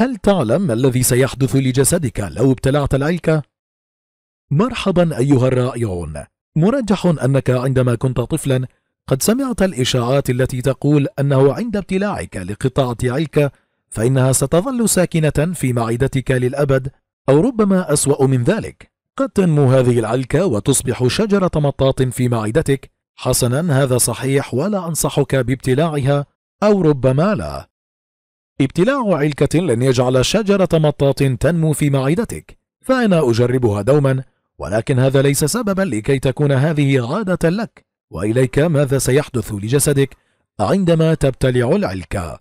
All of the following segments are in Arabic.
هل تعلم ما الذي سيحدث لجسدك لو ابتلعت العلكة؟ مرحبا أيها الرائعون مرجح أنك عندما كنت طفلا قد سمعت الإشاعات التي تقول أنه عند ابتلاعك لقطعة علكة فإنها ستظل ساكنة في معدتك للأبد أو ربما أسوأ من ذلك قد تنمو هذه العلكة وتصبح شجرة مطاط في معدتك حسنا هذا صحيح ولا أنصحك بابتلاعها أو ربما لا ابتلاع علكة لن يجعل شجرة مطاط تنمو في معدتك فأنا أجربها دوما ولكن هذا ليس سببا لكي تكون هذه عادة لك وإليك ماذا سيحدث لجسدك عندما تبتلع العلكة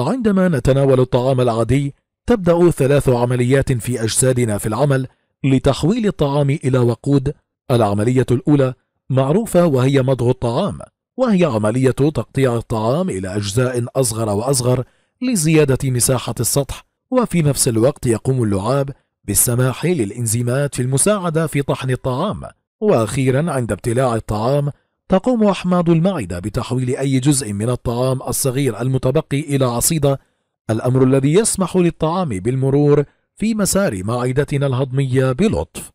عندما نتناول الطعام العادي تبدأ ثلاث عمليات في أجسادنا في العمل لتحويل الطعام إلى وقود العملية الأولى معروفة وهي مضغ الطعام وهي عملية تقطيع الطعام إلى أجزاء أصغر وأصغر لزيادة مساحة السطح وفي نفس الوقت يقوم اللعاب بالسماح للإنزيمات في المساعدة في طحن الطعام وأخيرا عند ابتلاع الطعام تقوم أحماض المعدة بتحويل أي جزء من الطعام الصغير المتبقي إلى عصيدة الأمر الذي يسمح للطعام بالمرور في مسار معدتنا الهضمية بلطف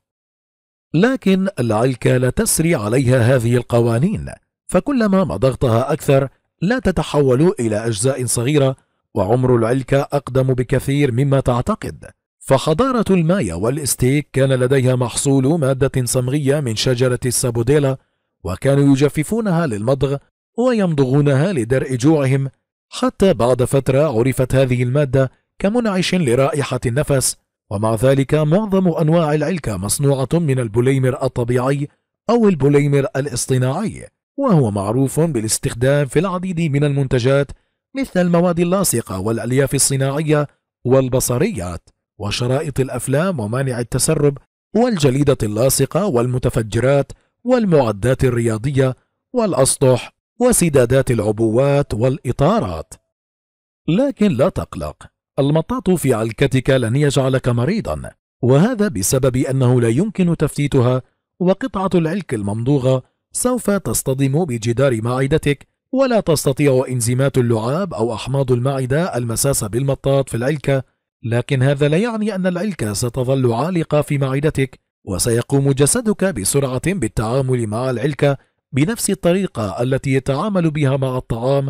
لكن العلكة لا تسري عليها هذه القوانين فكلما مضغتها أكثر لا تتحول إلى أجزاء صغيرة وعمر العلكة أقدم بكثير مما تعتقد فحضارة المايا والإستيك كان لديها محصول مادة صمغية من شجرة السابوديلا وكانوا يجففونها للمضغ ويمضغونها لدرء جوعهم حتى بعد فترة عرفت هذه المادة كمنعش لرائحة النفس ومع ذلك معظم أنواع العلكة مصنوعة من البوليمر الطبيعي أو البوليمر الاصطناعي وهو معروف بالاستخدام في العديد من المنتجات مثل المواد اللاصقة والألياف الصناعية والبصريات وشرائط الأفلام ومانع التسرب والجليدة اللاصقة والمتفجرات والمعدات الرياضية والأسطح وسدادات العبوات والإطارات لكن لا تقلق المطاط في علكتك لن يجعلك مريضا وهذا بسبب أنه لا يمكن تفتيتها وقطعة العلك الممضوغة سوف تصطدم بجدار معدتك ولا تستطيع انزيمات اللعاب أو أحماض المعدة المساس بالمطاط في العلكة لكن هذا لا يعني أن العلكة ستظل عالقة في معدتك وسيقوم جسدك بسرعة بالتعامل مع العلكة بنفس الطريقة التي يتعامل بها مع الطعام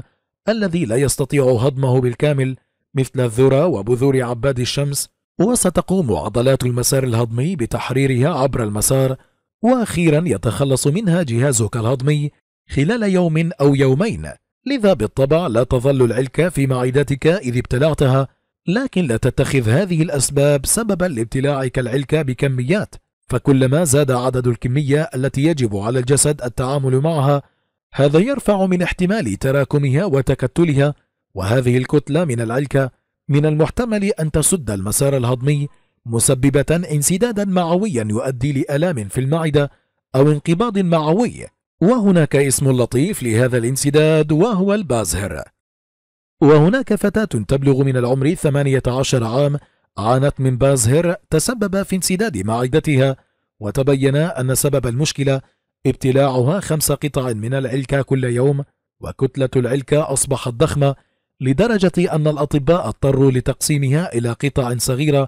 الذي لا يستطيع هضمه بالكامل مثل الذرة وبذور عباد الشمس وستقوم عضلات المسار الهضمي بتحريرها عبر المسار وأخيرا يتخلص منها جهازك الهضمي خلال يوم أو يومين لذا بالطبع لا تظل العلكة في معدتك إذ ابتلعتها لكن لا تتخذ هذه الأسباب سببا لابتلاعك العلكة بكميات فكلما زاد عدد الكمية التي يجب على الجسد التعامل معها هذا يرفع من احتمال تراكمها وتكتلها وهذه الكتلة من العلكة من المحتمل أن تسد المسار الهضمي مسببة انسدادا معويا يؤدي لألام في المعدة أو انقباض معوي وهناك اسم لطيف لهذا الانسداد وهو البازهر وهناك فتاة تبلغ من العمر 18 عام عانت من بازهر تسبب في انسداد معدتها وتبين أن سبب المشكلة ابتلاعها خمس قطع من العلكة كل يوم وكتلة العلكة أصبحت ضخمة لدرجة أن الأطباء اضطروا لتقسيمها إلى قطع صغيرة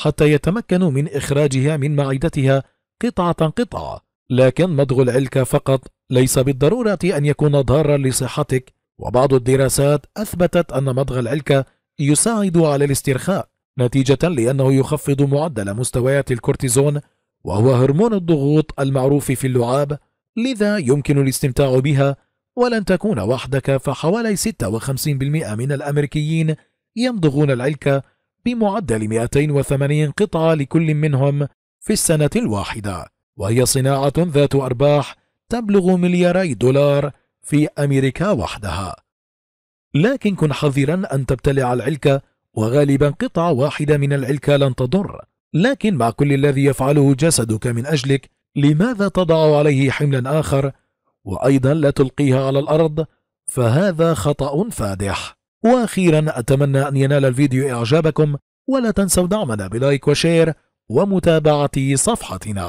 حتى يتمكنوا من إخراجها من معدتها قطعة قطعة لكن مضغ العلك فقط ليس بالضرورة أن يكون ضارا لصحتك وبعض الدراسات أثبتت أن مضغ العلك يساعد على الاسترخاء نتيجة لأنه يخفض معدل مستويات الكورتيزون وهو هرمون الضغوط المعروف في اللعاب لذا يمكن الاستمتاع بها ولن تكون وحدك فحوالي 56% من الأمريكيين يمضغون العلك بمعدل 280 قطعة لكل منهم في السنة الواحدة وهي صناعة ذات أرباح تبلغ ملياري دولار في أمريكا وحدها لكن كن حذرا أن تبتلع العلكة وغالبا قطعة واحدة من العلكة لن تضر لكن مع كل الذي يفعله جسدك من أجلك لماذا تضع عليه حملا آخر وأيضا لا تلقيها على الأرض فهذا خطأ فادح وأخيرا أتمنى أن ينال الفيديو إعجابكم ولا تنسوا دعمنا بلايك وشير ومتابعة صفحتنا